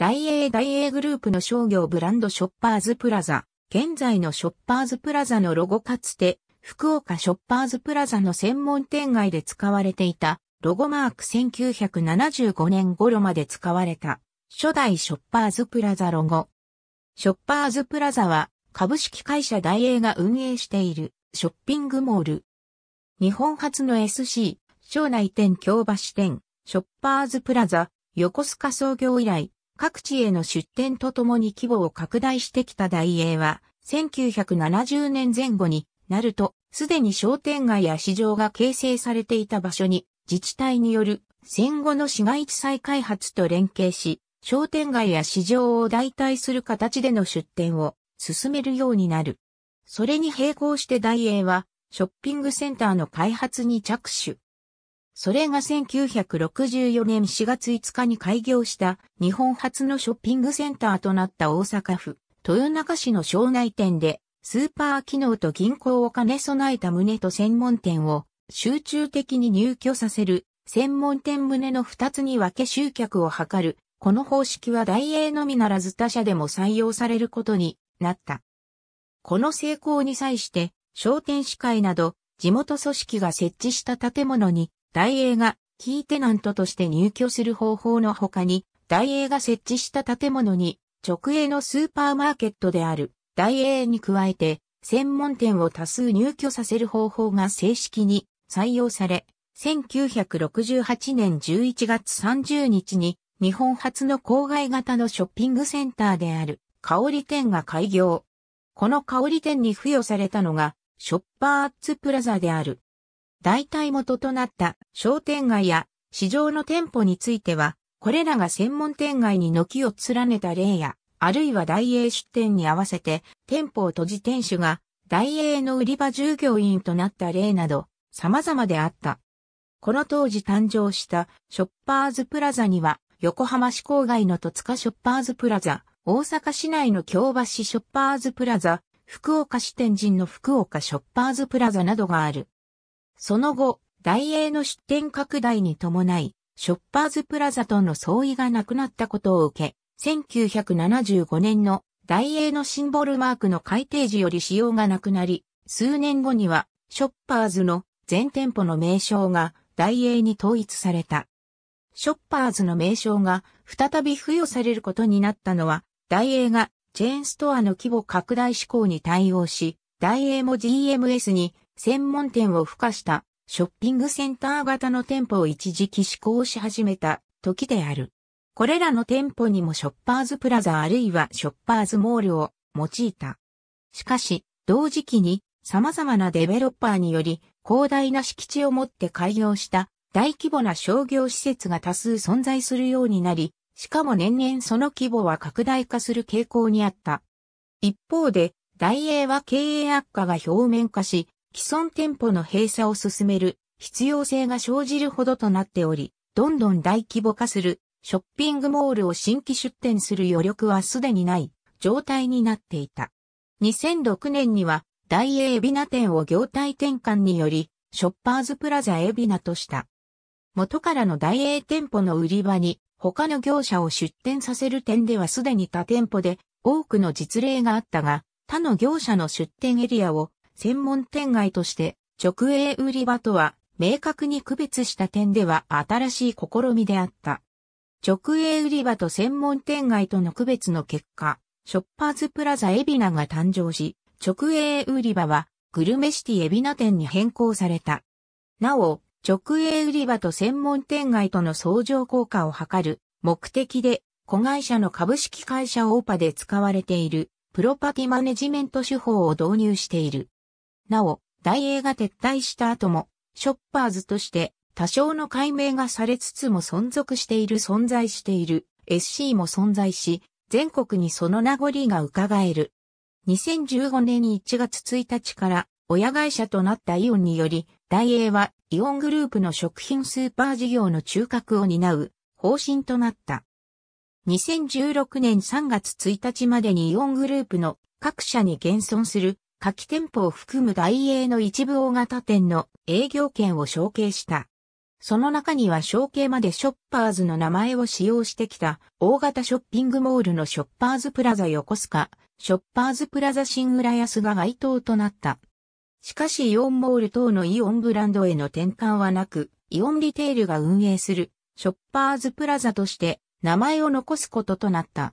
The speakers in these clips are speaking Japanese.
大英大英グループの商業ブランドショッパーズプラザ、現在のショッパーズプラザのロゴかつて、福岡ショッパーズプラザの専門店街で使われていた、ロゴマーク1975年頃まで使われた、初代ショッパーズプラザロゴ。ショッパーズプラザは、株式会社大英が運営している、ショッピングモール。日本初の SC、省内店京橋店、ショッパーズプラザ、横須賀創業以来、各地への出店とともに規模を拡大してきた大英は、1970年前後になると、すでに商店街や市場が形成されていた場所に、自治体による戦後の市街地再開発と連携し、商店街や市場を代替する形での出店を進めるようになる。それに並行して大英は、ショッピングセンターの開発に着手。それが1964年4月5日に開業した日本初のショッピングセンターとなった大阪府豊中市の庄内店でスーパー機能と銀行を兼ね備えた旨と専門店を集中的に入居させる専門店旨の2つに分け集客を図る。この方式は大英のみならず他社でも採用されることになった。この成功に際して商店司会など地元組織が設置した建物に大英がキーテナントとして入居する方法の他に、大英が設置した建物に直営のスーパーマーケットである大英に加えて、専門店を多数入居させる方法が正式に採用され、1968年11月30日に日本初の郊外型のショッピングセンターである香り店が開業。この香り店に付与されたのがショッパーアッツプラザである代替元となった商店街や市場の店舗については、これらが専門店街に軒を連ねた例や、あるいは大英出店に合わせて店舗を閉じ店主が大英の売り場従業員となった例など様々であった。この当時誕生したショッパーズプラザには横浜市郊外の戸塚ショッパーズプラザ、大阪市内の京橋ショッパーズプラザ、福岡市天神の福岡ショッパーズプラザなどがある。その後、大英の出店拡大に伴い、ショッパーズプラザとの相違がなくなったことを受け、1975年の大英のシンボルマークの改定時より使用がなくなり、数年後には、ショッパーズの全店舗の名称が大英に統一された。ショッパーズの名称が再び付与されることになったのは、大英がチェーンストアの規模拡大志向に対応し、大英も GMS に専門店を付加したショッピングセンター型の店舗を一時期施行し始めた時である。これらの店舗にもショッパーズプラザあるいはショッパーズモールを用いた。しかし、同時期に様々なデベロッパーにより広大な敷地を持って開業した大規模な商業施設が多数存在するようになり、しかも年々その規模は拡大化する傾向にあった。一方で、大英は経営悪化が表面化し、既存店舗の閉鎖を進める必要性が生じるほどとなっており、どんどん大規模化するショッピングモールを新規出店する余力はすでにない状態になっていた。2006年には大英エビナ店を業態転換により、ショッパーズプラザエビナとした。元からの大英店舗の売り場に他の業者を出店させる点ではすでに他店舗で多くの実例があったが、他の業者の出店エリアを専門店街として直営売り場とは明確に区別した点では新しい試みであった。直営売り場と専門店街との区別の結果、ショッパーズプラザエビナが誕生し、直営売り場はグルメシティエビナ店に変更された。なお、直営売り場と専門店街との相乗効果を図る目的で、子会社の株式会社オーパで使われているプロパティマネジメント手法を導入している。なお、大英が撤退した後も、ショッパーズとして多少の解明がされつつも存続している存在している SC も存在し、全国にその名残が伺える。2015年1月1日から親会社となったイオンにより、大英はイオングループの食品スーパー事業の中核を担う方針となった。2016年3月1日までにイオングループの各社に現存する夏季店舗を含む大英の一部大型店の営業権を承継した。その中には承継までショッパーズの名前を使用してきた大型ショッピングモールのショッパーズプラザ横須賀、ショッパーズプラザ新浦安が該当となった。しかしイオンモール等のイオンブランドへの転換はなく、イオンリテールが運営するショッパーズプラザとして名前を残すこととなった。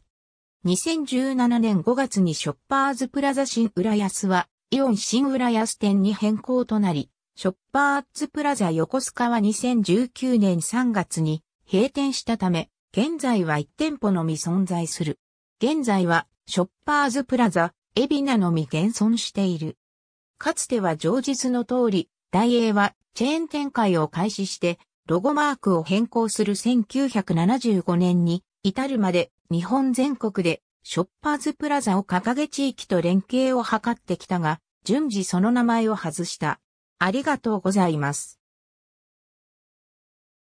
2017年5月にショッパーズプラザ新浦安は、イオン新浦安店に変更となり、ショッパーズプラザ横須賀は2019年3月に閉店したため、現在は1店舗のみ存在する。現在は、ショッパーズプラザ、エビナのみ現存している。かつては上述の通り、大英はチェーン展開を開始して、ロゴマークを変更する1975年に至るまで日本全国でショッパーズプラザを掲げ地域と連携を図ってきたが、順次その名前を外した。ありがとうございます。